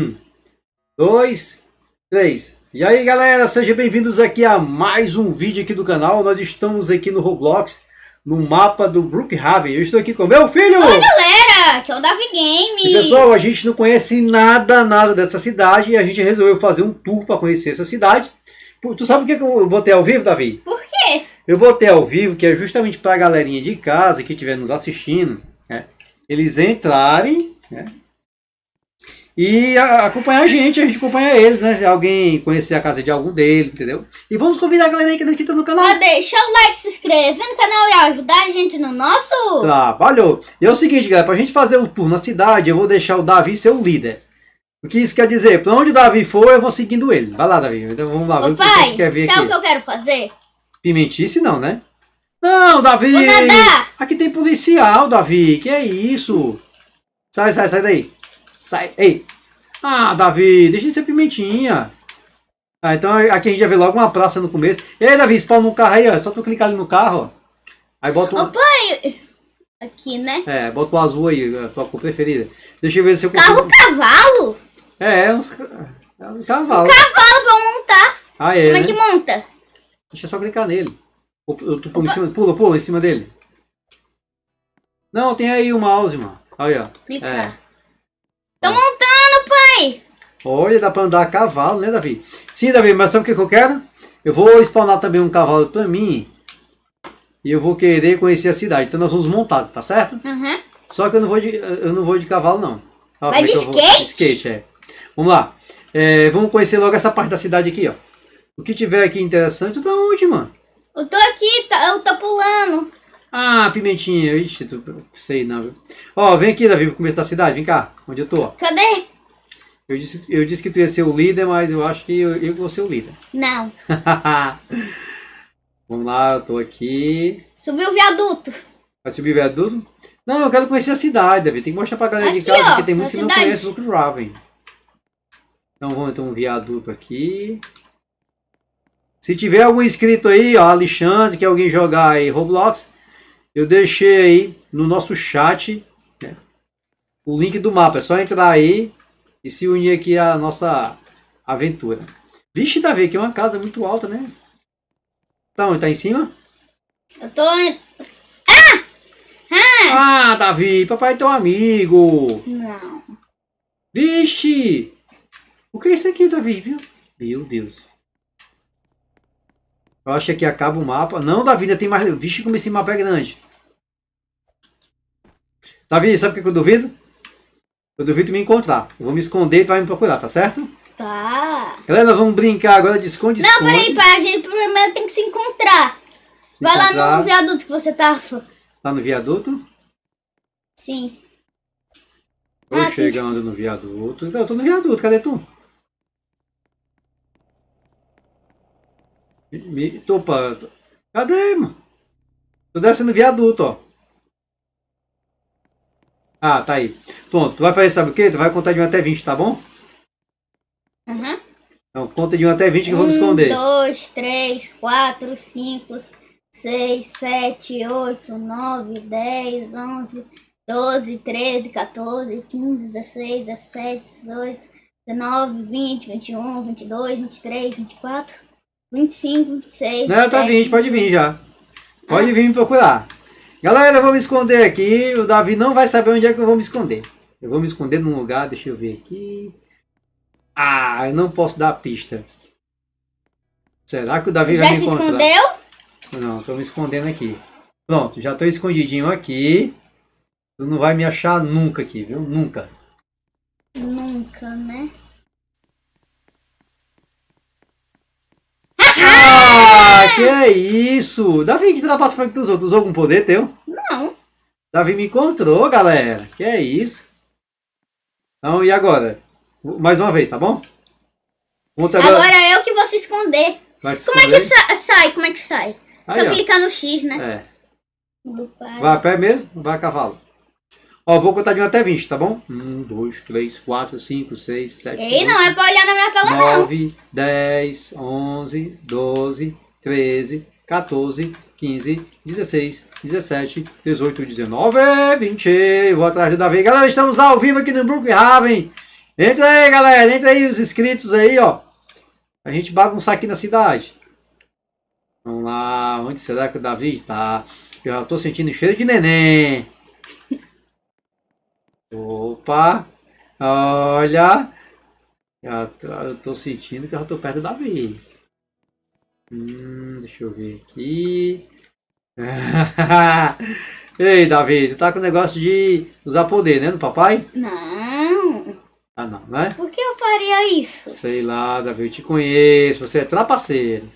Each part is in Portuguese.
Um, dois, três. E aí galera, sejam bem-vindos aqui a mais um vídeo aqui do canal. Nós estamos aqui no Roblox, no mapa do Brookhaven. Eu estou aqui com meu filho! Oi galera, aqui é o Davi Games! E, pessoal, a gente não conhece nada, nada dessa cidade e a gente resolveu fazer um tour para conhecer essa cidade. Tu sabe o que eu botei ao vivo, Davi? Por quê? Eu botei ao vivo que é justamente para a galerinha de casa que estiver nos assistindo, né? eles entrarem né, e acompanhar a gente, a gente acompanha eles, né? Se alguém conhecer a casa de algum deles, entendeu? E vamos convidar a galera aí que está no canal. Pode deixar o like, se inscrever no canal e ajudar a gente no nosso trabalho. E é o seguinte, galera, para a gente fazer o tour na cidade, eu vou deixar o Davi ser o líder. O que isso quer dizer? Para onde o Davi for, eu vou seguindo ele. Vai lá, Davi. Então vamos lá, vamos ver o que quer ver sabe aqui. Sabe o que eu quero fazer? Pimentice não, né? Não, Davi! Aqui tem policial, Davi. Que é isso? Sai, sai, sai daí. Sai. Ei! Ah, Davi, deixa de ser pimentinha. Ah, então aqui a gente já vê logo uma praça no começo. Ei, Davi, spawn no carro aí, ó. É só tu clicar ali no carro, Aí bota o. Opa, Aqui, né? É, bota o azul aí, a tua cor preferida. Deixa eu ver se eu consigo. Carro cavalo? É, é uns. É um cavalo. Um cavalo pra montar. Ah, é. Como é né? é que monta? Deixa só clicar nele. Ou, tu pula em cima. Pula, pula em cima dele. Não, tem aí o mouse, mano. Aí, ó. Clicar. É. Tô montando, pai! Olha, dá pra andar a cavalo, né, Davi? Sim, Davi, mas sabe o que, eu quero? Eu vou spawnar também um cavalo pra mim. E eu vou querer conhecer a cidade. Então nós vamos montar, tá certo? Uhum. Só que eu não vou de, eu não vou de cavalo, não. Ó, Vai é de skate? skate, é. Vamos lá. É, vamos conhecer logo essa parte da cidade aqui, ó. O que tiver aqui interessante, tu tá onde, mano? Eu tô aqui, tá, eu tô pulando. Ah, Pimentinha. Ixi, tu, sei não. Ó, vem aqui, Davi, pro começo da cidade. Vem cá, onde eu tô. Cadê? Eu disse, eu disse que tu ia ser o líder, mas eu acho que eu, eu vou ser o líder. Não. Vamos lá, eu tô aqui. Subiu o viaduto. Vai subir o viaduto? Não, eu quero conhecer a cidade, Davi. Tem que mostrar pra galera aqui, de casa, ó, porque tem muitos que cidade. não conhecem o Raven. Então vamos então um viaduto aqui. Se tiver algum inscrito aí, ó, Alexandre, que alguém jogar aí Roblox, eu deixei aí no nosso chat né, o link do mapa. É só entrar aí e se unir aqui à nossa aventura. Vixe, Davi, aqui é uma casa muito alta, né? Então, tá em cima? Eu tô... Ah! Ah! Ah, Davi, papai é teu amigo. Não. Vixe! O que é isso aqui, Davi, viu? Meu Deus. Eu acho que aqui acaba o mapa. Não, Davi, ainda tem mais... Vixe, como esse mapa é grande. Davi, sabe o que eu duvido? Eu duvido de me encontrar. Eu vou me esconder e tu vai me procurar, tá certo? Tá. Galera, vamos brincar agora de esconde-esconde. Não, peraí, pai. A gente primeiro é tem que se encontrar. Se vai encontrar. lá no viaduto que você tá. Lá no viaduto? Sim. Tô ah, chegando sim. no viaduto. Não, eu tô no viaduto. Cadê tu? Me, me, opa, cadê, mano? Tô descendo viaduto, ó. Ah, tá aí. Pronto, tu vai fazer sabe o quê? Tu vai contar de 1 até 20, tá bom? Aham. Uhum. Então, conta de 1 até 20 que eu vou me esconder. 1, 2, 3, 4, 5, 6, 7, 8, 9, 10, 11, 12, 13, 14, 15, 16, 17, 18, 19, 20, 21, 22, 23, 24, 25, 26, 27, Não, 27, tá 20, pode vir já. Pode ah. vir me procurar. Galera, eu vou me esconder aqui. O Davi não vai saber onde é que eu vou me esconder. Eu vou me esconder num lugar, deixa eu ver aqui. Ah, eu não posso dar a pista. Será que o Davi já vai me encontrar? Já se escondeu? Não, tô me escondendo aqui. Pronto, já tô escondidinho aqui. Tu não vai me achar nunca aqui, viu? Nunca. Nunca, né? Ah! Que é isso? Davi, que tu tá passando que tu usou? Tu usou algum poder teu? Não. Davi me encontrou, galera. Que é isso? Então, e agora? Mais uma vez, tá bom? agora... agora é eu que vou se esconder. Vai se Como esconder? é que sa sai? Como é que sai? Aí, Só ó. clicar no X, né? É. Vai a pé mesmo? Vai a cavalo. Ó, vou contar de um até 20, tá bom? 1, 2, 3, 4, 5, 6, 7. Ei, não é pra olhar na minha tela, nove, não. 10, 11, 12, 13, 14, 15, 16, 17, 18, 19, 20. Vou atrás do Davi. Galera, estamos ao vivo aqui no Brookhaven. Entra aí, galera. Entra aí os inscritos aí, ó. A gente bagunçar aqui na cidade. Vamos lá. Onde será que o Davi está? Eu já tô sentindo cheiro de neném. Opa. Olha. Eu tô sentindo que eu já tô perto do Davi. Hum, deixa eu ver aqui. Ei, Davi, você tá com o negócio de usar poder, né, do papai? Não. Ah, não, né? Por que eu faria isso? Sei lá, Davi, eu te conheço, você é trapaceiro.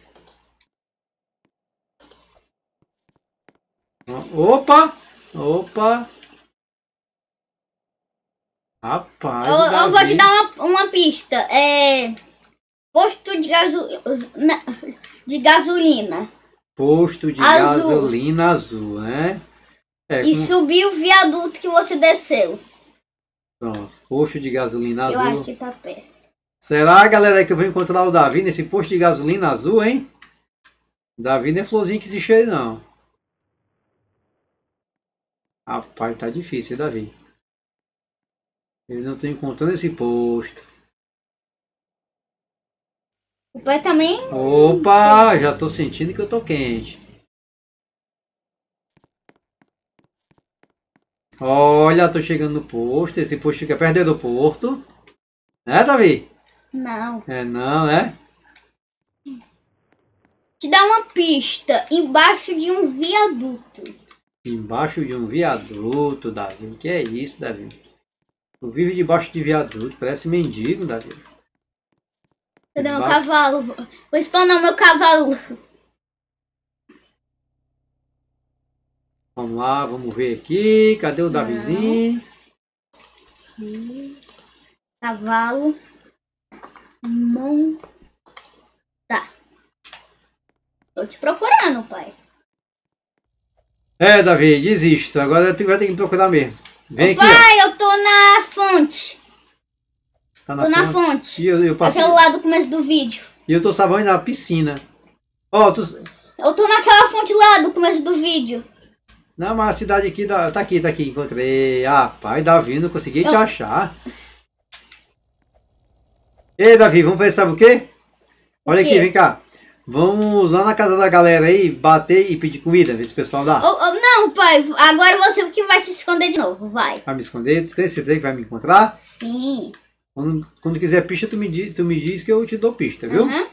Opa! Opa! Rapaz, eu, eu vou te dar uma, uma pista. É de, gaso... de gasolina. Posto de azul. gasolina azul, né? É, e subiu o viaduto que você desceu. Pronto, posto de gasolina que azul. Eu acho que tá perto. Será, galera, que eu vou encontrar o Davi nesse posto de gasolina azul, hein? Davi não é florzinho que se cheira, não. Rapaz, tá difícil, hein, Davi. Eu não tô encontrando esse posto. O pé também. Opa, já tô sentindo que eu tô quente. Olha, tô chegando no posto. Esse posto fica perto do porto. Né, Davi? Não. É não, né? Te dá uma pista. Embaixo de um viaduto. Embaixo de um viaduto, Davi. Que é isso, Davi? Tu vive debaixo de viaduto. Parece mendigo, Davi. Cadê meu Baixo. cavalo? Vou spawnar meu cavalo. Vamos lá, vamos ver aqui. Cadê o Davizinho? Aqui. Cavalo. Tá. Tô te procurando, pai. É, Davi, desisto. Agora vai ter que me procurar mesmo. Vem Ô, aqui. Pai, ó. eu tô na fonte. Tá na tô fonte. na fonte. E eu, eu tá passei... o celular do começo do vídeo. E eu tô sabão na piscina. Ó, oh, tu... Eu tô naquela fonte lá do começo do vídeo. Não, mas a cidade aqui, da... tá aqui, tá aqui, encontrei. Ah, pai, Davi, não consegui eu... te achar. Ei, Davi, vamos fazer sabe o quê? Olha o quê? aqui, vem cá. Vamos lá na casa da galera aí, bater e pedir comida, ver se o pessoal dá. Oh, oh, não, pai, agora você que vai se esconder de novo, vai. Vai me esconder? Você tem certeza que vai me encontrar? Sim. Quando, quando quiser pista, tu me, diz, tu me diz que eu te dou pista, viu? Uhum.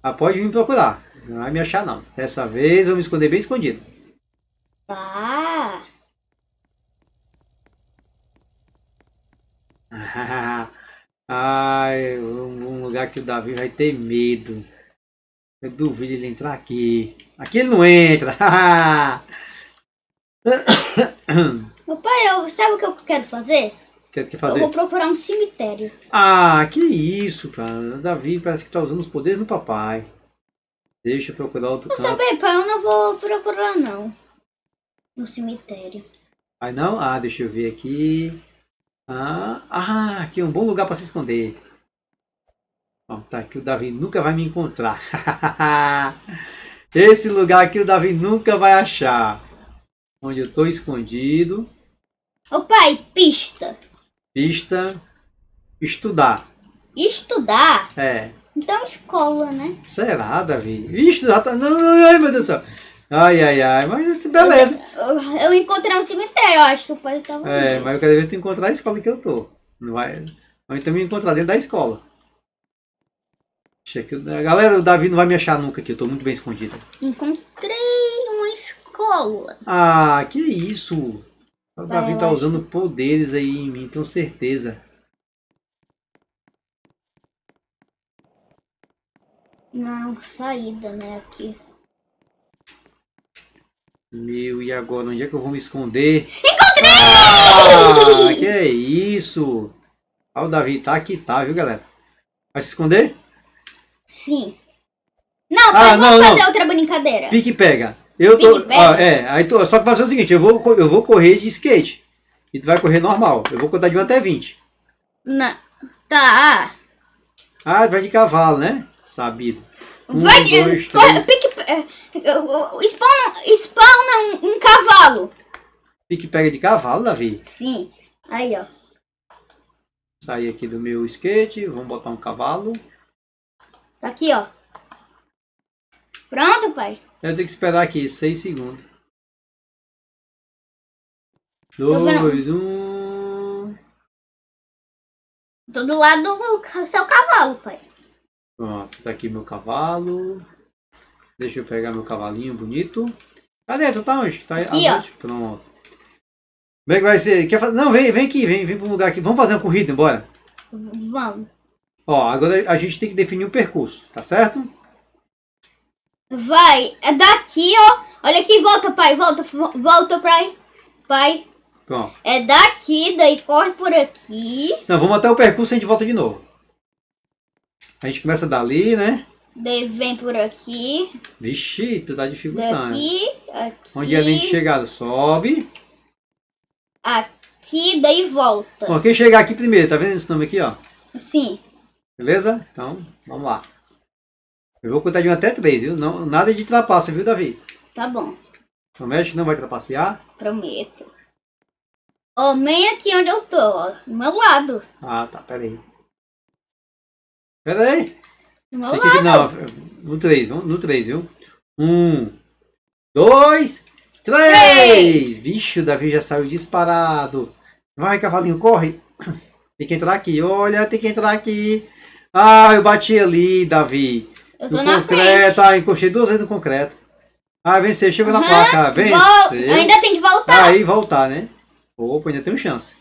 Ah, pode me procurar. Não vai me achar, não. Dessa vez eu vou me esconder bem escondido. Tá. Ah. Ai, um, um lugar que o Davi vai ter medo. Eu duvido ele entrar aqui. Aqui ele não entra. Papai, eu, sabe o que eu quero fazer? Quer, quer fazer? Eu vou procurar um cemitério. Ah, que isso, cara. Davi parece que tá usando os poderes do papai. Deixa eu procurar outro Não sabe, pai, eu não vou procurar, não. No cemitério. Ai, não? Ah, deixa eu ver aqui. Ah, ah aqui é um bom lugar para se esconder. Bom, tá aqui o Davi nunca vai me encontrar. Esse lugar aqui o Davi nunca vai achar. Onde eu tô escondido. Ô pai, pista. Pista. Estudar. Estudar? É. Então é escola, né? Será, Davi? Estudar tá. Não, não, ai, meu Deus do céu. Ai, ai, ai, mas beleza. Eu, eu, eu encontrei um cemitério, eu acho que o pai tava. É, mas eu quero ver tu encontrar a escola que eu tô. Não vai. Ou então me encontrar dentro da escola. É Galera, o Davi não vai me achar nunca aqui, eu tô muito bem escondida. Encontrei ah, que isso! O tá, Davi tá usando poderes aí em mim, tenho certeza. Não, saída, né, aqui. Meu, e agora? Onde é que eu vou me esconder? Encontrei! Ah, que é isso! Ah, o Davi tá aqui, tá, viu, galera? Vai se esconder? Sim. Não, ah, vamos não. fazer outra brincadeira. Pique e pega. Eu tô, ah, é, aí tô, só que vai ser o seguinte, eu vou, eu vou correr de skate. E tu vai correr normal. Eu vou contar de 1 até 20. na Tá. Ah, vai de cavalo, né? Sabido. Um, vai de. Dois, três. Pique, é, spawna, spawna um, um cavalo. Pique pega de cavalo, Davi? Sim. Aí, ó. Sair aqui do meu skate. Vamos botar um cavalo. Tá aqui, ó. Pronto, pai. Eu tenho que esperar aqui 6 segundos. 2, 1. Tô do lado do seu cavalo, pai. Pronto, tá aqui meu cavalo. Deixa eu pegar meu cavalinho bonito. Cadê? Tu tá onde? Tá aqui, ah, ó. Pronto. Como é que vai ser? Quer fazer? Não, vem, vem aqui, vem, vem para um lugar aqui. Vamos fazer uma corrida, bora? Vamos. Ó, agora a gente tem que definir um percurso, tá certo? Vai, é daqui, ó. Olha aqui, volta, pai, volta, volta, pai. Pai. Pronto. É daqui, daí corre por aqui. Não, vamos até o percurso e a gente volta de novo. A gente começa dali, né? Daí vem por aqui. Vixe, tu tá dificultando. Daqui, aqui. Onde a gente chegar, sobe. Aqui, daí volta. Bom, quem chegar aqui primeiro, tá vendo esse nome aqui, ó? Sim. Beleza? Então, vamos lá. Eu vou contar de um até três, viu? Não, nada de trapaça, viu, Davi? Tá bom. Promete que não vai trapacear? Prometo. Ó, oh, aqui onde eu tô, ó. Do meu lado. Ah, tá, peraí. Peraí. Do meu lado. não, no três, no, no três, viu? Um, dois, três! três. Vixe, o Davi já saiu disparado. Vai, cavalinho, corre! Tem que entrar aqui, olha, tem que entrar aqui. Ah, eu bati ali, Davi. Eu tô no na concreto. frente. Ah, encostei duas vezes no concreto. Ah, vencer, chega uhum. na placa. Vencer. Vol... Ainda tem que voltar. Aí voltar, né? Opa, ainda tem chance.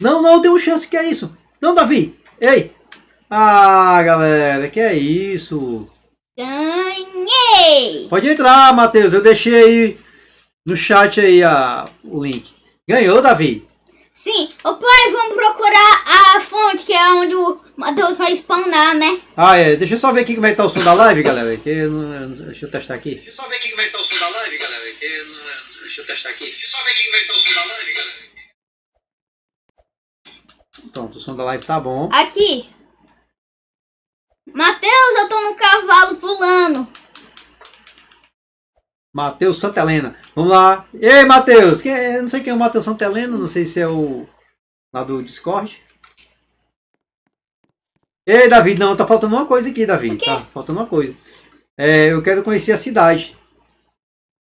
Não, não, deu chance, que é isso? Não, Davi! Ei! Ah, galera, que é isso? Ganhei! Pode entrar, Matheus, eu deixei aí no chat aí a, o link. Ganhou, Davi! Sim, o pai, vamos procurar a fonte que é onde o Matheus vai spawnar, né? Ah, é. Deixa eu só ver aqui como é que tá o som da live, galera. Que não... Deixa eu testar aqui. Deixa eu só ver aqui como é que tá o som da live, galera. Que não... Deixa eu testar aqui. Deixa eu só ver aqui como é que tá o som da live, galera. Pronto, o som da live tá bom. Aqui. Matheus, eu tô no cavalo pulando. Matheus Santelena, Vamos lá. Ei, Matheus! Quem é? Não sei quem é o Matheus Santelena, não sei se é o. lá do Discord. Ei, David, não, tá faltando uma coisa aqui, David. Tá faltando uma coisa. É, eu quero conhecer a cidade.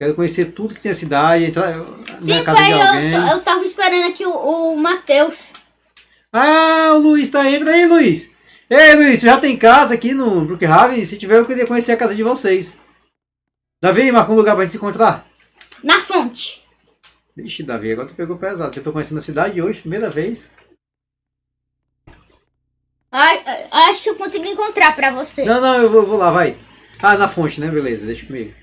Quero conhecer tudo que tem a cidade, entrar Sim, né, na casa pai, de alguém. Eu, eu tava esperando aqui o, o Matheus. Ah, o Luiz tá aí. Entra aí, Luiz. Ei, Luiz, tu já tem casa aqui no Brookhaven? Se tiver, eu queria conhecer a casa de vocês. Davi, marca um lugar pra gente se encontrar. Na fonte. Vixe, Davi, agora tu pegou pesado. Eu tô conhecendo a cidade hoje, primeira vez. Ai, acho que eu consigo encontrar pra você. Não, não, eu vou, vou lá, vai. Ah, na fonte, né? Beleza, deixa comigo.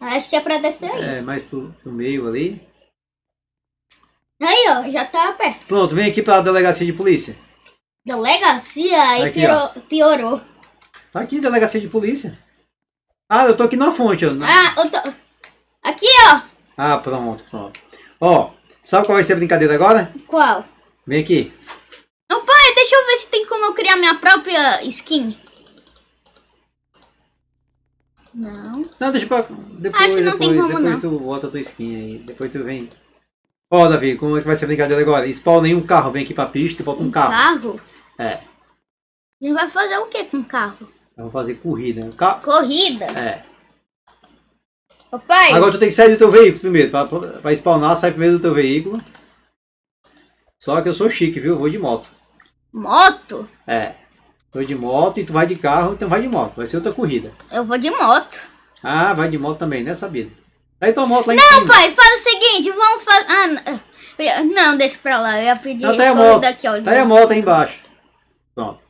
Acho que é pra descer aí. É, mais pro, pro meio ali. Aí, ó, já tá perto. Pronto, vem aqui pra delegacia de polícia. Delegacia? Aí aqui, piorou, piorou. Tá aqui, delegacia de polícia. Ah, eu tô aqui na fonte. Eu não... Ah, eu tô... Aqui, ó. Ah, pronto, pronto. Ó, sabe qual vai ser a brincadeira agora? Qual? Vem aqui. Não, pai, deixa eu ver se tem como eu criar minha própria skin. Não. Não, deixa pra... Depois, Acho que não depois, tem como, depois não. tu volta a tua skin aí. Depois tu vem... Ó, Davi, como é que vai ser a brincadeira agora? Spawn em um carro, vem aqui pra pista e bota um, um carro. carro? É. Ele vai fazer o que com o carro? Eu vou fazer corrida. Ca... Corrida? É. Ô, pai. Agora tu tem que sair do teu veículo primeiro. Pra, pra spawnar, sai primeiro do teu veículo. Só que eu sou chique, viu? Eu vou de moto. Moto? É. Vou de moto e tu vai de carro, então vai de moto. Vai ser outra corrida. Eu vou de moto. Ah, vai de moto também, né, Sabina? Aí tua moto lá em Não, pai, faz o seguinte, vamos fazer... Ah, não. Eh, não, deixa pra lá, eu ia pedir... Não, tá aí a moto, aqui, ó, tá aí a moto aí embaixo. Pronto.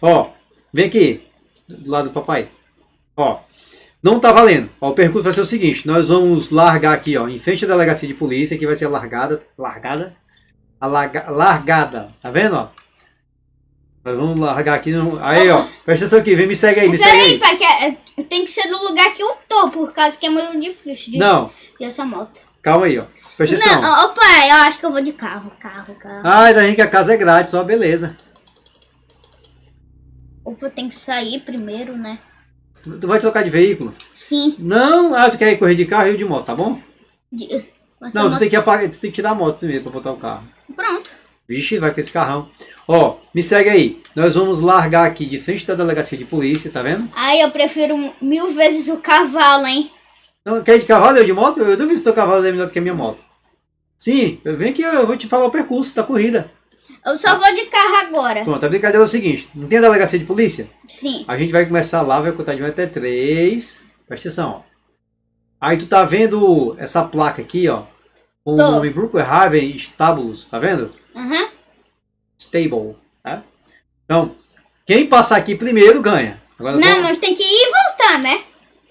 Ó, vem aqui do lado do papai. Ó, não tá valendo. Ó, o percurso vai ser o seguinte: nós vamos largar aqui, ó, em frente da delegacia de polícia, que vai ser largada, largada, larga, largada, tá vendo, ó? Nós vamos largar aqui. No... Aí, ó. Presta atenção aqui. Vem, me segue aí, me Pera segue aí. pai, que é, é tem que ser no lugar que eu tô, por causa que é muito difícil de, Não. de essa moto. Calma aí, ó. Presta atenção. Não, ó, pai, eu acho que eu vou de carro, carro, carro. Ai, tá daí que a casa é grátis, só beleza. Ou eu tenho que sair primeiro, né? Tu vai trocar de veículo? Sim. Não? Ah, tu quer correr de carro e de moto, tá bom? De... Não, tu tem, que apagar, tu tem que tirar a moto primeiro pra botar o carro. Pronto. Vixe, vai com esse carrão. Ó, me segue aí. Nós vamos largar aqui de frente da delegacia de polícia, tá vendo? Ai, eu prefiro mil vezes o cavalo, hein? Não, quer de cavalo ou de moto? Eu duvido se teu cavalo é melhor do que a minha moto. Sim, vem que eu vou te falar o percurso da corrida. Eu só vou de carro agora. Pronto, a brincadeira é o seguinte: não tem a delegacia de polícia? Sim. A gente vai começar lá, vai contar de um até três. Presta atenção, ó. Aí tu tá vendo essa placa aqui, ó. Com Tô. o nome Brookhaven Stables, tá vendo? Uhum. Stable, tá? Então, quem passar aqui primeiro ganha. Agora, não, mas tem que ir e voltar, né?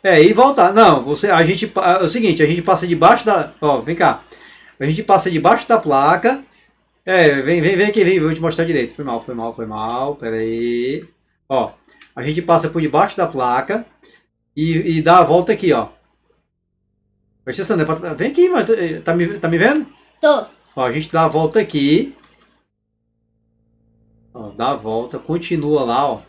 É, ir e voltar. Não, você, a gente. É o seguinte, a gente passa debaixo da. Ó, vem cá. A gente passa debaixo da placa é, vem, vem, vem aqui, vem, vou te mostrar direito. Foi mal, foi mal, foi mal. Pera aí. Ó, a gente passa por debaixo da placa e, e dá a volta aqui, ó. Presta atenção, né? Vem aqui, mano. Eh, tá me, tá me vendo? Tô. Ó, a gente dá a volta aqui. Ó, dá a volta, continua lá, ó.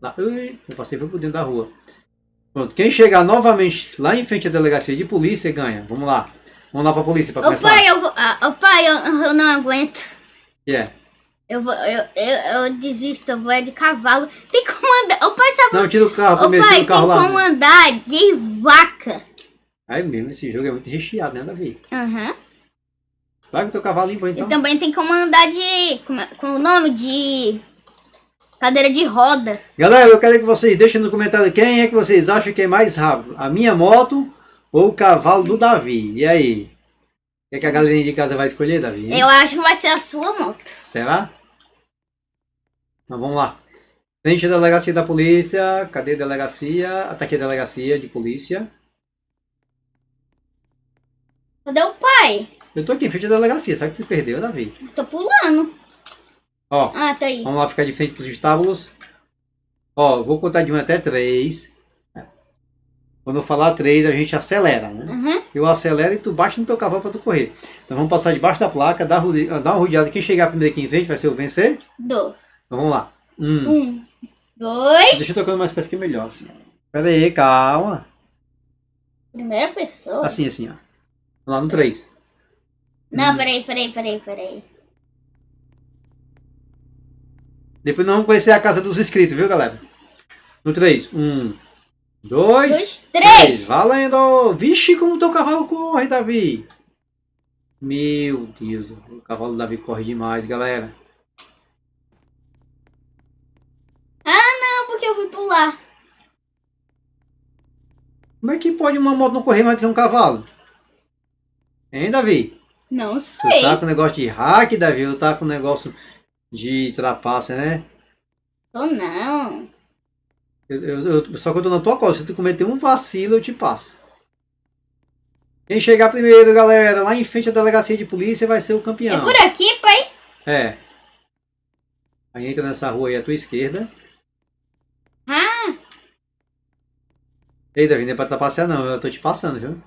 Lá, ui, eu passei por dentro da rua. Pronto, quem chegar novamente lá em frente à delegacia de polícia ganha. Vamos lá. Vamos lá para a polícia para oh, começar. O pai, eu, vou, ah, oh, pai, eu, eu não aguento. Yeah. Eu, vou, eu, eu, eu desisto, eu vou é de cavalo. Tem como andar. O oh, pai sabe. Não, tira o carro primeiro, pai, tira o carro tem lá. Tem como andar de vaca. Ai mesmo, esse jogo é muito recheado, né, Davi? Aham. Uhum. Vai com o teu cavalo e vai então. E também tem como andar de. É, com o nome de. Cadeira de roda. Galera, eu quero que vocês deixem no comentário quem é que vocês acham que é mais rápido. A minha moto ou o cavalo do Davi. E aí? O que, é que a galerinha de casa vai escolher, Davi? Hein? Eu acho que vai ser a sua moto. Será? Então vamos lá. Frente da delegacia da polícia. Cadê a delegacia? Ataque tá a delegacia de polícia. Cadê o pai? Eu tô aqui frente da delegacia. Será que você perdeu, Davi? Eu tô pulando. Ó. Ah, tá aí. Vamos lá ficar de frente pros estábulos. Ó, vou contar de um até três quando eu falar três, a gente acelera, né? Uhum. Eu acelero e tu baixa no teu cavalo para tu correr. Então vamos passar debaixo da placa, dar, ah, uma rodeada. Quem chegar primeiro aqui em frente vai ser o vencer? Do. Então vamos lá. Um. um dois. Deixa eu tocando mais perto que é melhor, assim. Pera aí, calma. Primeira pessoa? Assim, assim, ó. Lá no três. Não, hum. peraí, peraí, peraí, peraí. Depois nós vamos conhecer a casa dos inscritos, viu, galera? No três. Um dois, três. três. Valendo! Vixe, como teu cavalo corre, Davi! Meu Deus, o cavalo do Davi corre demais, galera. Ah, não, porque eu fui pular. Como é que pode uma moto não correr mais que um cavalo? Hein, Davi? Não sei. Tu tá com negócio de hack, Davi? Eu tá com negócio de trapaça, né? Tô não. Eu, eu, eu, só que eu tô na tua costa. Se tu cometer um vacilo, eu te passo. Quem chegar primeiro, galera, lá em frente à delegacia de polícia vai ser o campeão. É por aqui, pai? É. Aí entra nessa rua aí à tua esquerda. Ah! Ei, Davi, não é pra trapacear tá não, eu tô te passando, viu?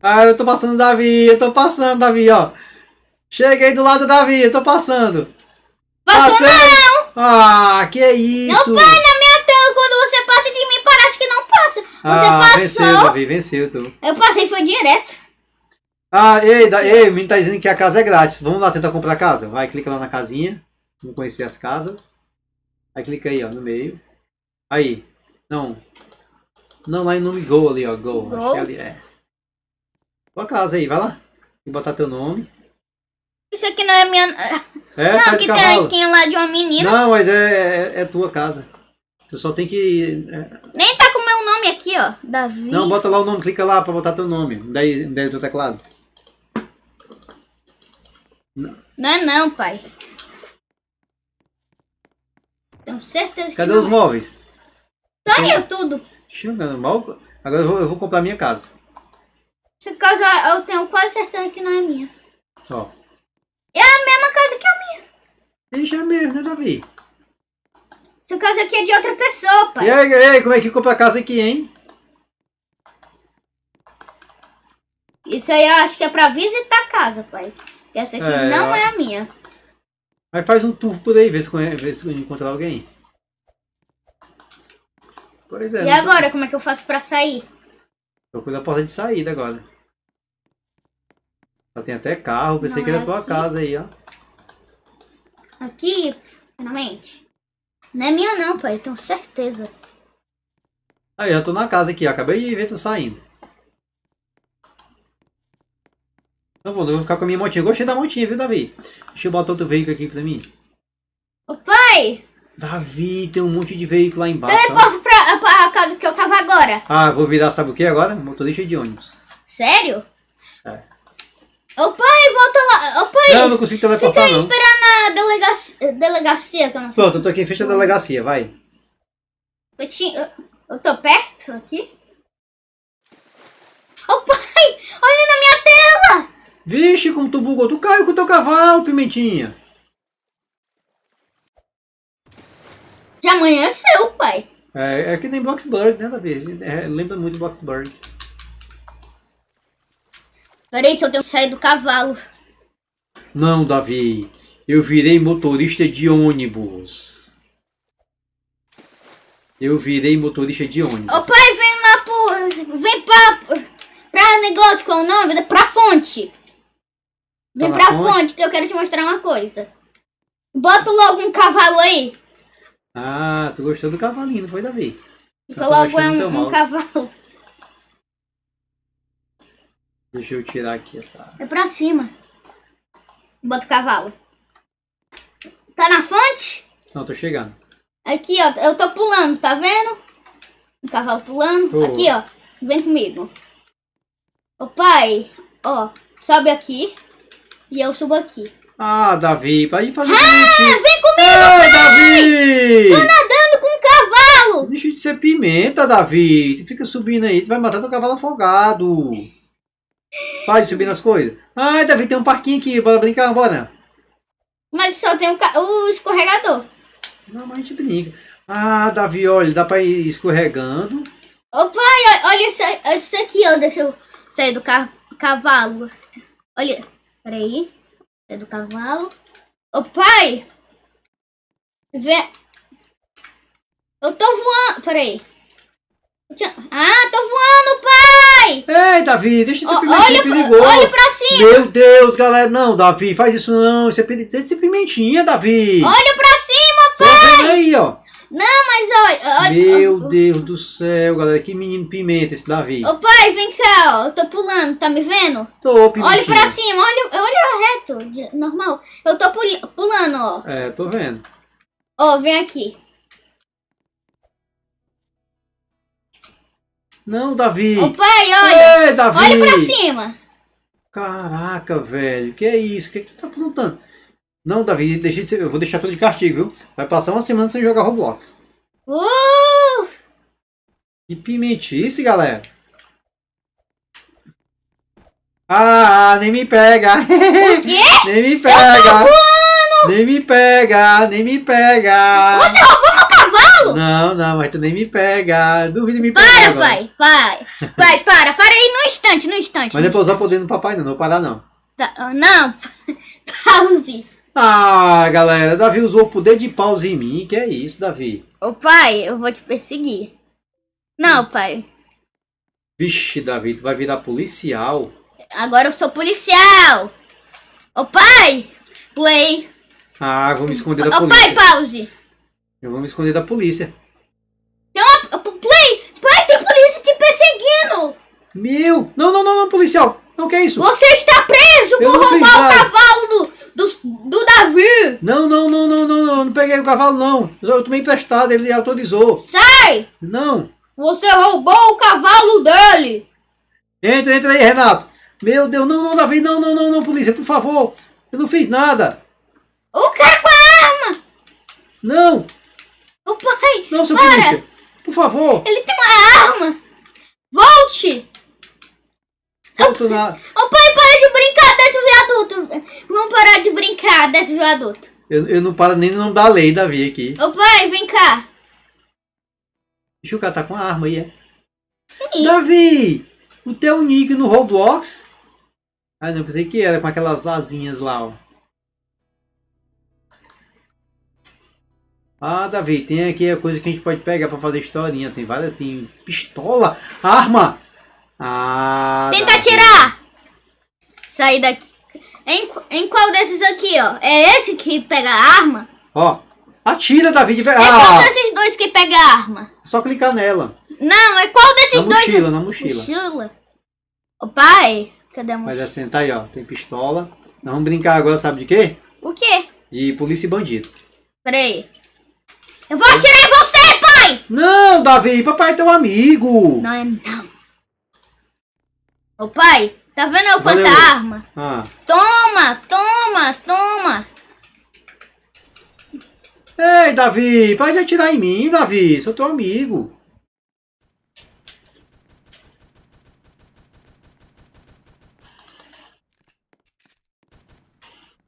Ah, eu tô passando, Davi, eu tô passando, Davi, ó. Cheguei do lado do Davi, eu tô passando. Passou Passei. não! Ah, que é isso! Não pega na minha tela quando você passa de mim, parece que não passa. Você ah, passou. Venceu, Davi, venceu tu. Eu passei foi direto. Ah, ei, da, ei, o menino tá dizendo que a casa é grátis. Vamos lá tentar comprar a casa. Vai, clica lá na casinha. Vamos conhecer as casas. Aí clica aí, ó, no meio. Aí. Não. Não, lá em nome Go ali, ó. Go. Go? Acho que é ali é. Tua casa aí, vai lá. E botar teu nome. Isso aqui não é minha. É, não, que tem a skin lá de uma menina. Não, mas é, é, é tua casa. Tu só tem que. É... Nem tá com o meu nome aqui, ó. Davi. Não, bota lá o nome, clica lá pra botar teu nome. Daí, daí do teclado. Não. não é não, pai. Tenho certeza que que. Cadê os é. móveis? Saiu eu... tudo. Xingando mal. Agora eu vou, eu vou comprar minha casa. Essa casa eu tenho quase certeza que não é minha. Ó. É a mesma casa que a minha. Deixa é mesmo, né, Davi? Essa casa aqui é de outra pessoa, pai. E aí, e aí como é que compra casa aqui, hein? Isso aí eu acho que é pra visitar a casa, pai. Que essa aqui é, não é a minha. Aí faz um tour por aí, vê se, vê se encontra alguém. Pois é. E agora, tô... como é que eu faço pra sair? Procura a porta de saída agora. Ela tem até carro, pensei Não, que era é tua casa aí, ó. Aqui, finalmente. Não é minha não, pai, tenho certeza. Aí, eu tô na casa aqui, ó. acabei de ver tu saindo. Então, bom, eu vou ficar com a minha motinha. gostei da motinha, viu, Davi? Deixa eu botar outro veículo aqui pra mim. Ô, pai! Davi, tem um monte de veículo lá embaixo. Teleporta pra, pra casa que eu tava agora. Ah, vou virar sabe o que agora? Motorista de ônibus. Sério? É. Ô pai, volta lá. Ô pai. Não, eu não consigo teleportar, Fica aí não. esperando a delegacia, delegacia que eu não sei. Pronto, eu tô aqui em frente da delegacia, vai. Eu, te, eu, eu tô perto aqui? Ô pai, olha na minha tela. Vixe, como tu bugou. Tu caiu com teu cavalo, Pimentinha. Já amanheceu, é pai. É, é que nem Bloxburg, né, Davi? É, lembra muito Bloxburg. Peraí que eu tenho que sair do cavalo. Não, Davi. Eu virei motorista de ônibus. Eu virei motorista de ônibus. Ô pai, vem lá por Vem pra... Pra negócio, qual o nome? Pra fonte. Vem tá pra fonte? fonte que eu quero te mostrar uma coisa. Bota logo um cavalo aí. Ah, tu gostou do cavalinho, não foi, Davi? Coloca um, um cavalo. Deixa eu tirar aqui essa. É pra cima. Bota o cavalo. Tá na fonte? Não, tô chegando. Aqui, ó. Eu tô pulando, tá vendo? O cavalo pulando. Tô. Aqui, ó. Vem comigo. Ô pai, ó. Sobe aqui. E eu subo aqui. Ah, Davi, vai fazer ah, isso. Ah, é vem comigo, ah, pai! Davi! Tô nadando com um cavalo! Deixa de ser pimenta, Davi. Tu fica subindo aí, tu vai matar teu cavalo afogado. Pode subir nas coisas. Ah, Davi, tem um parquinho aqui, bora brincar, bora. Mas só tem o, o escorregador. Não, mas a gente brinca. Ah, Davi, olha, dá pra ir escorregando. Ô pai, olha isso, olha isso aqui, ó. Deixa eu sair do ca... cavalo. Olha, peraí. Sair do cavalo. Ô pai! Vê. Eu tô voando. Peraí. Ah, tô voando, pai! Ei, Davi, deixa esse pimentinho perigoso. Olha pra cima. Meu Deus, galera. Não, Davi, faz isso não. esse é, pimentinha, Davi. Olha pra cima, tá pai. aí, ó. Não, mas olha, Meu Deus do céu, galera. Que menino pimenta esse Davi. Ô pai, vem cá, ó. Eu tô pulando, tá me vendo? Tô, pimentinho. Olha pra cima, olha, olha reto, normal. Eu tô pulando, ó. É, eu tô vendo. Ó, vem aqui. Não, Davi. O pai, olha. Ei, Davi. Olha pra cima. Caraca, velho. Que é isso? O que, é que tu tá aprontando? Não, Davi, deixa de ser... eu vou deixar tudo de castigo, viu? Vai passar uma semana sem jogar Roblox. Uh! Que pimentice, galera. Ah, nem me pega. O quê? nem me pega. Eu tô Nem me pega, nem me pega. Você roubou não! Não, mas tu nem me pega. Duvido me pegar. Para, agora. pai, pai. Pai, para, para aí no instante, no instante. Mas não é pra usar poder no papai, não, não parar, não. Tá, ah, não, pause. Ah, galera, Davi usou o poder de pause em mim, que é isso, Davi. Ô pai, eu vou te perseguir. Não, pai. Vixe, Davi, tu vai virar policial. Agora eu sou policial. Ô pai, play. Ah, vou me esconder da polícia. Ô pai, pause. Eu vou me esconder da polícia. uma. Play! Play, tem polícia te perseguindo! Meu! Não, não, não, não, policial! Não que é isso? Você está preso eu por roubar o cavalo do, do, do Davi! Não, não, não, não, não, não, não peguei o cavalo, não. Eu tomei emprestado, ele autorizou. Sai! Não! Você roubou o cavalo dele! Entra, entra aí, Renato! Meu Deus, não, não, Davi, não, não, não, não, polícia, por favor! Eu não fiz nada! O cara com a arma! Não! O pai! Não, seu para. polícia! Por favor! Ele tem uma arma! Volte! Volto na... Ô pai, para de brincar desse viaduto! Vamos parar de brincar desse viaduto! Eu, eu não paro nem no nome da lei, Davi, aqui. Ô pai, vem cá! Deixa o cara tá com a arma aí, é? Sim. Davi! O teu nick no Roblox? Ah, não, pensei que era com aquelas asinhas lá, ó. Ah, Davi, tem aqui a coisa que a gente pode pegar para fazer historinha. Tem várias, tem pistola, arma. Ah, Tenta Davi. atirar. Sair daqui. Em, em qual desses aqui, ó? É esse que pega a arma? Ó, atira, Davi. De... Ah. É qual ah! desses dois que pega a arma? É só clicar nela. Não, é qual desses na dois? Mochila, na mochila, mochila. O pai, cadê a mochila? Mas é sentar aí, ó. Tem pistola. Nós vamos brincar agora, sabe de quê? O quê? De polícia e bandido. Peraí. Eu vou atirar em você, pai! Não, Davi, papai é teu amigo. Não é não. Ô pai, tá vendo eu com essa arma? Ah. Toma, toma, toma. Ei, Davi, pode atirar em mim, Davi. Sou teu amigo.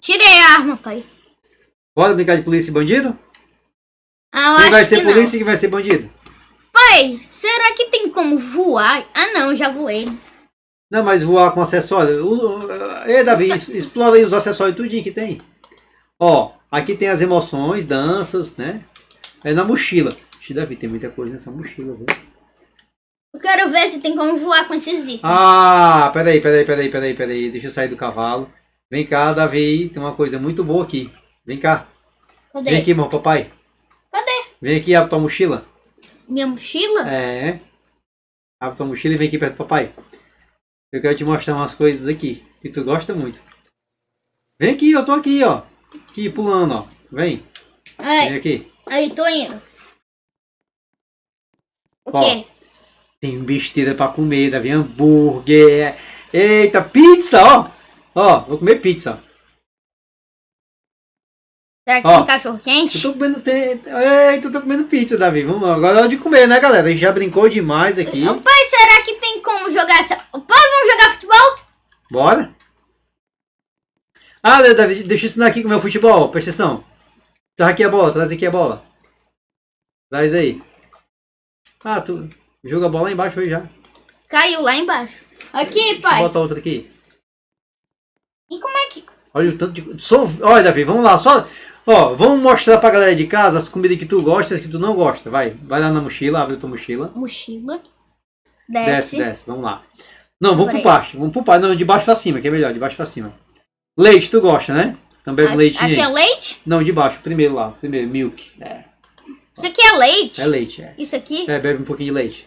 Tirei a arma, pai. Bora brincar de polícia e bandido? Ah, Quem vai ser que polícia e quem vai ser bandido? Pai, será que tem como voar? Ah não, já voei. Não, mas voar com acessório. Ei, Davi, explora aí os acessórios tudinho que tem. Ó, aqui tem as emoções, danças, né? É na mochila. Ixi, Davi, tem muita coisa nessa mochila, viu? Eu quero ver se tem como voar com esses itens. Ah, peraí, peraí, peraí, peraí, peraí. Deixa eu sair do cavalo. Vem cá, Davi. Tem uma coisa muito boa aqui. Vem cá. Cadê? Vem aqui, irmão, papai. Vem aqui, abre tua mochila. Minha mochila? É. Abre tua mochila e vem aqui perto do papai. Eu quero te mostrar umas coisas aqui que tu gosta muito. Vem aqui, eu tô aqui, ó. Aqui pulando, ó. Vem. Ai, vem aqui. Aí, tô indo. O ó, quê? Tem besteira pra comer, tá Davi. Hambúrguer. Eita, pizza, ó. Ó, vou comer pizza. Será que Ó, tem cachorro quente? Eu tô tá comendo. Te... tô tá comendo pizza, Davi. Vamos Agora é hora de comer, né, galera? A gente já brincou demais aqui. Pai, será que tem como jogar essa. Pai, vamos jogar futebol? Bora? Ah, Davi, deixa eu ensinar aqui com é o meu futebol. Presta atenção. Traz aqui a bola, traz aqui a bola. Traz aí. Ah, tu joga a bola lá embaixo aí já. Caiu lá embaixo. Aqui, pai. Bota outra aqui. E como é que. Olha o tanto de. Sou... Olha, Davi, vamos lá. Só. Ó, vamos mostrar pra galera de casa as comidas que tu gosta e as que tu não gosta. Vai, vai lá na mochila, abre tua mochila. Mochila. Desce. Desce, desce, vamos lá. Não, vamos Peraí. pro baixo, é vamos pro baixo. Não, de baixo pra cima, que é melhor, de baixo pra cima. Leite, tu gosta, né? Também com leite. Aqui é leite? Não, de baixo, primeiro lá, primeiro, milk. É. Isso aqui é leite? É leite, é. Isso aqui? É, bebe um pouquinho de leite.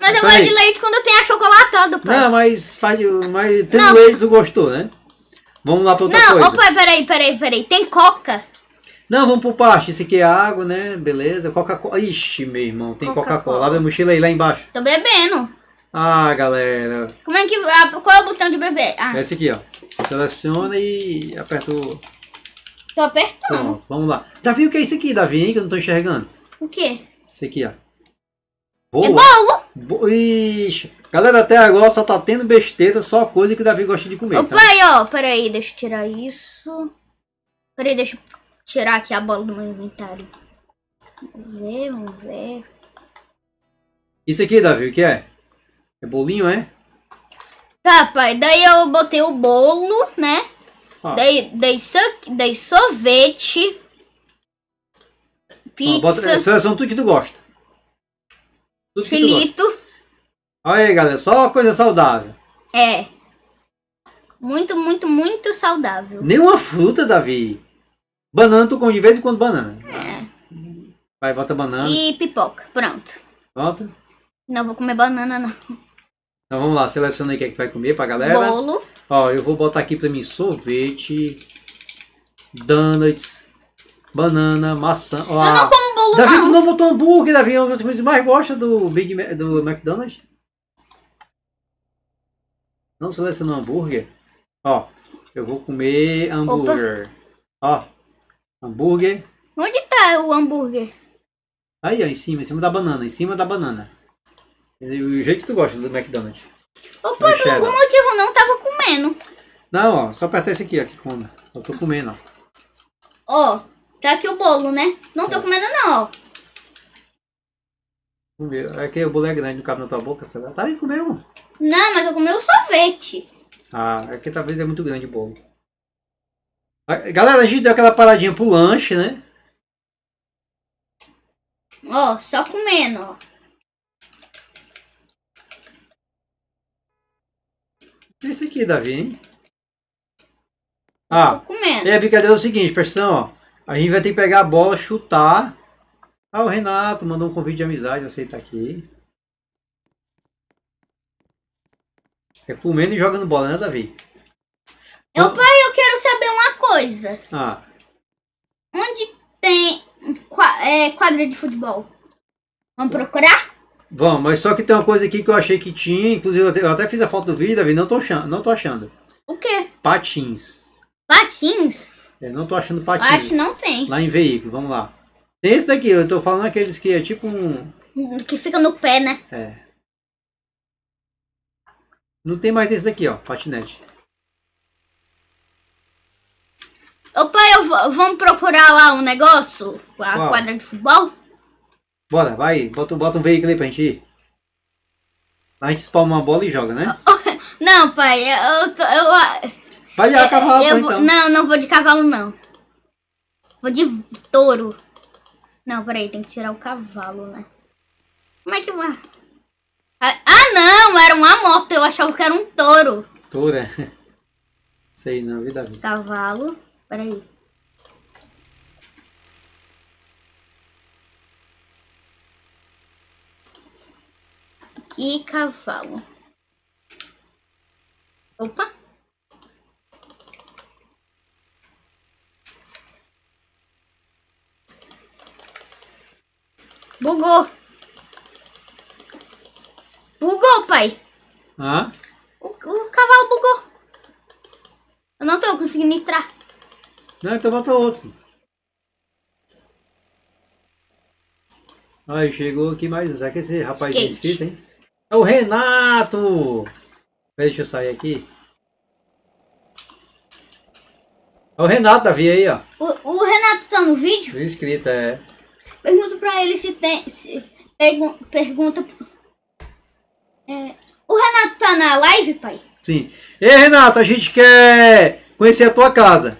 Mas eu então gosto é de leite quando tem achocolatado, pai. Não, mas, faz, mas tem Não. leite, tu gostou, né? Vamos lá pra outra Não, coisa. pai, peraí, peraí, peraí. Tem coca? Não, vamos por parte. Isso aqui é água, né? Beleza. Coca-Cola. Ixi, meu irmão, tem Coca-Cola. Coca Abre a mochila aí lá embaixo. Tô bebendo. Ah, galera. Como é que. Ah, qual é o botão de beber? Ah. É esse aqui, ó. Seleciona e aperta o. Tô apertando. Pronto, vamos lá. Davi, o que é isso aqui, Davi, hein? Que eu não tô enxergando. O quê? Isso aqui, ó. É Boa. É bolo! Bo... Ixi. Galera, até agora só tá tendo besteira, só coisa que o Davi gosta de comer. Opa, tá? aí, ó. Peraí, deixa eu tirar isso. Peraí, deixa eu tirar aqui a bola do meu inventário. Vamos ver, vamos ver. Isso aqui, Davi, o que é? É bolinho, é? Tá, pai. Daí eu botei o bolo, né? Ah. Dei, dei, sorvete. Pizza. Ah, bota, é, seleção tudo que tu gosta. Tudo Filito. Olha aí, galera. Só coisa saudável. É. Muito, muito, muito saudável. Nenhuma fruta, Davi. Banana tu come de vez em quando banana. É. Vai, bota banana. E pipoca. Pronto. volta. Não vou comer banana, não. Então vamos lá, seleciona aí o que, é que vai comer pra galera. Bolo. Ó, eu vou botar aqui pra mim sorvete, donuts, banana, maçã. Ó, eu não como bolo, Davi, não. tu não botou hambúrguer, Davi. É um dos que mais gosta do, Big Mac, do McDonald's. Não seleciona hambúrguer. Ó, eu vou comer hambúrguer. Opa. Ó, Hambúrguer. Onde tá o hambúrguer? Aí, ó, em cima, em cima da banana, em cima da banana. O jeito que tu gosta do McDonald's. Opa, por algum motivo não tava comendo. Não, ó, só apertar esse aqui, ó, que Eu tô comendo, ó. Ó, tá aqui o bolo, né? Não tô comendo não, ó. Vamos ver. É que o bolo é grande, não cabe na tua boca, será? Tá aí, comendo Não, mas eu comi o sorvete. Ah, é que talvez é muito grande o bolo. Galera, a gente deu aquela paradinha pro lanche, né? Ó, só comendo, ó. O que é aqui, Davi, hein? Ah, é a brincadeira é o seguinte, pessoal. ó. A gente vai ter que pegar a bola, chutar. Ah, o Renato mandou um convite de amizade, aceita aqui. É comendo e jogando bola, né, Davi? Meu pai, eu quero saber uma coisa. Ah. Onde tem é, quadra de futebol? Vamos procurar? Vamos, mas só que tem uma coisa aqui que eu achei que tinha, inclusive eu até fiz a foto do vídeo, Davi, não tô achando. Não tô achando. O quê? Patins. Patins? Eu é, não tô achando patins. Eu acho que não tem. Lá em veículo, vamos lá. Tem esse daqui, eu tô falando aqueles que é tipo um. Que fica no pé, né? É. Não tem mais esse daqui, ó, patinete. Ô pai, eu vou, vamos procurar lá um negócio? A quadra de futebol? Bora, vai, bota, bota um veículo aí pra gente ir. A gente spawna uma bola e joga, né? Não, pai, eu tô. Eu, ah, vai lá é, cavalo, eu, então. Não, não vou de cavalo, não. Vou de touro. Não, peraí, tem que tirar o cavalo, né? Como é que. Ah, ah, não, era uma moto, eu achava que era um touro. Touro, é? Sei, não, vida. Cavalo. Peraí. Que cavalo. Opa. Bugou. Bugou, pai. Hã? O, o cavalo bugou. Eu não tô conseguindo entrar. Não, então bota outro. Aí chegou aqui mais um. Será que esse rapaz é inscrito, hein? É o Renato! Deixa eu sair aqui. É o Renato, Davi aí, ó. O, o Renato tá no vídeo? Inscrito, é. Pergunta pra ele se tem. Se, pergun pergunta. É, o Renato tá na live, pai? Sim. Ei, Renato, a gente quer conhecer a tua casa.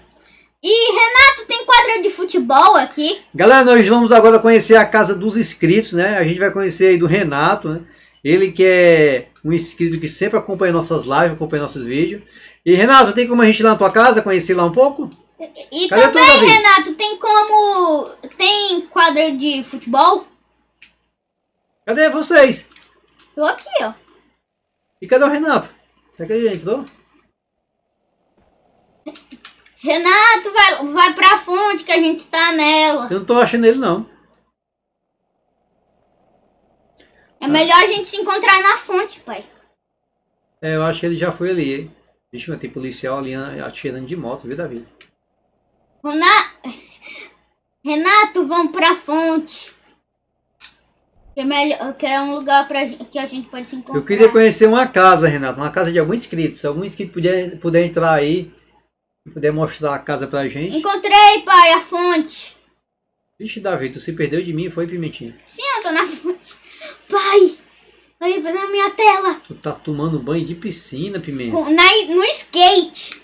E Renato, tem quadra de futebol aqui? Galera, nós vamos agora conhecer a casa dos inscritos, né? A gente vai conhecer aí do Renato, né? Ele que é um inscrito que sempre acompanha nossas lives, acompanha nossos vídeos. E Renato, tem como a gente ir lá na tua casa, conhecer lá um pouco? E Cadê também, tu, Renato, tem como. Tem quadra de futebol? Cadê vocês? Tô aqui, ó. E cadê o Renato? Será que ele entrou? Renato, vai, vai pra fonte que a gente tá nela. Eu não tô achando ele, não. É ah. melhor a gente se encontrar na fonte, pai. É, eu acho que ele já foi ali, hein? Vixe, mas tem policial ali né, atirando de moto, viu, Davi? Renato, Renato vamos pra fonte. Que é, melhor, que é um lugar pra, que a gente pode se encontrar. Eu queria conhecer uma casa, Renato. Uma casa de algum inscrito. Se algum inscrito puder, puder entrar aí Puder mostrar a casa pra gente? Encontrei, pai, a fonte. Vixe, Davi, tu se perdeu de mim, foi, Pimentinha? Sim, eu tô na fonte. Pai, olha pra minha tela. Tu tá tomando banho de piscina, Pimenta. Com, na, no skate.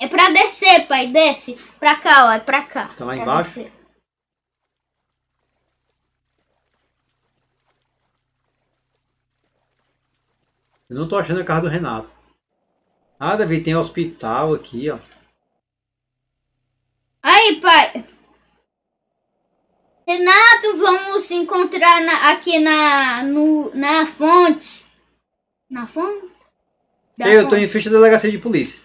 É pra descer, pai, desce. Pra cá, ó, é pra cá. Tá lá pra embaixo? Descer. Eu não tô achando a casa do Renato. Ah, Davi, tem hospital aqui, ó. Aí, pai. Renato, vamos se encontrar na, aqui na, no, na fonte. Na fonte? Da eu fonte. tô em frente da delegacia de polícia.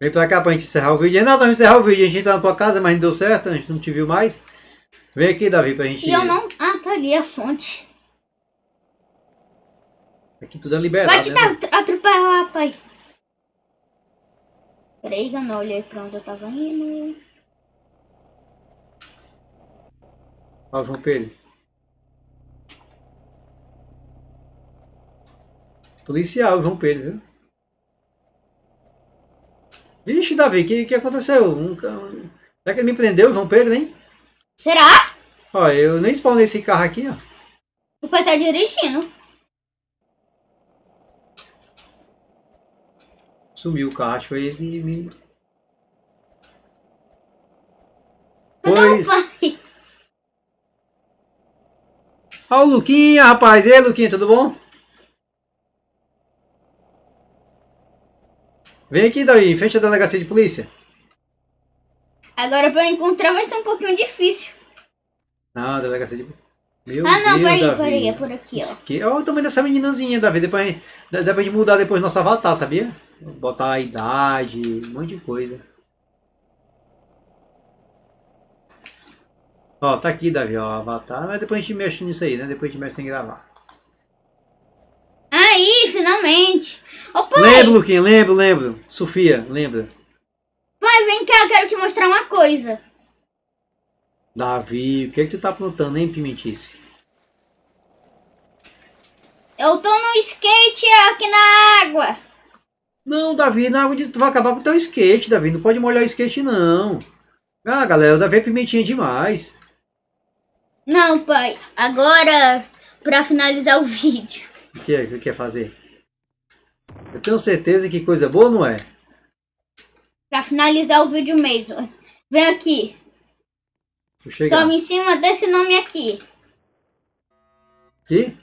Vem pra cá pra gente encerrar o vídeo. Renato, vamos encerrar o vídeo. A gente tá na tua casa, mas não deu certo. A gente não te viu mais. Vem aqui, Davi, pra gente... E eu não... Ah, tá ali a fonte. Aqui tudo é liberado. Vai te né, né? atropelar, pai. Peraí que eu não olhei pra onde eu tava indo. Ó, João Pedro. Policial, João Pedro, viu? Vixe, Davi, o que, que aconteceu? Nunca. será que ele me prendeu, João Pedro, hein? Será? Ó, eu nem spawnei esse carro aqui, ó. O pai tá dirigindo. sumiu o cacho aí e me. Pois. Olha o Luquinha, rapaz. E aí, Luquinha, tudo bom? Vem aqui, Davi, em frente à delegacia de polícia. Agora pra encontrar vai ser um pouquinho difícil. Ah, delegacia de polícia. Meu ah, não, peraí, peraí, é por aqui, ó. Olha o tamanho dessa meninazinha, Davi. Depois, dá pra gente mudar depois nosso avatar, sabia? botar a idade, um monte de coisa. Ó, tá aqui, Davi, ó, avatar. Mas depois a gente mexe nisso aí, né? Depois a gente mexe sem gravar. Aí, finalmente! Lembro, Luquinha, lembro, lembro. Sofia, lembra. Pai, vem cá, eu quero te mostrar uma coisa. Davi, o que é que tu tá aprontando, hein, Pimentice? Eu tô no skate aqui na água. Não, Davi, não. vai acabar com o teu skate, Davi. Não pode molhar o skate, não. Ah, galera, o Davi é pimentinha demais. Não, pai. Agora, pra finalizar o vídeo. O que é que tu quer fazer? Eu tenho certeza que coisa boa não é. Pra finalizar o vídeo mesmo. Vem aqui. Sobe em cima desse nome aqui. Aqui?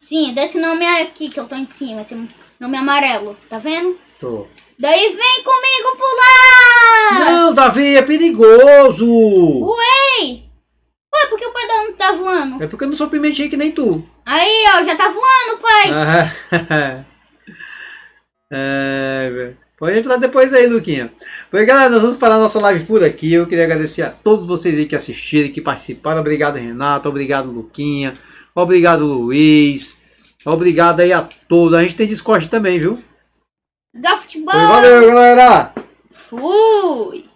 Sim, desse nome aqui que eu tô em cima. Assim. Nome amarelo, tá vendo? Tô. Daí vem comigo pular! Não, Davi, é perigoso! Ué! Ué, por que o pai da não tá voando? É porque eu não sou pimentinha que nem tu. Aí, ó, já tá voando, pai! é, Pode entrar depois aí, Luquinha. Pois, galera, nós vamos parar nossa live por aqui. Eu queria agradecer a todos vocês aí que assistiram, que participaram. Obrigado, Renato. Obrigado, Luquinha. Obrigado, Luiz. Obrigado aí a todos. A gente tem Discord também, viu? Da futebol. Pois valeu, galera. Fui.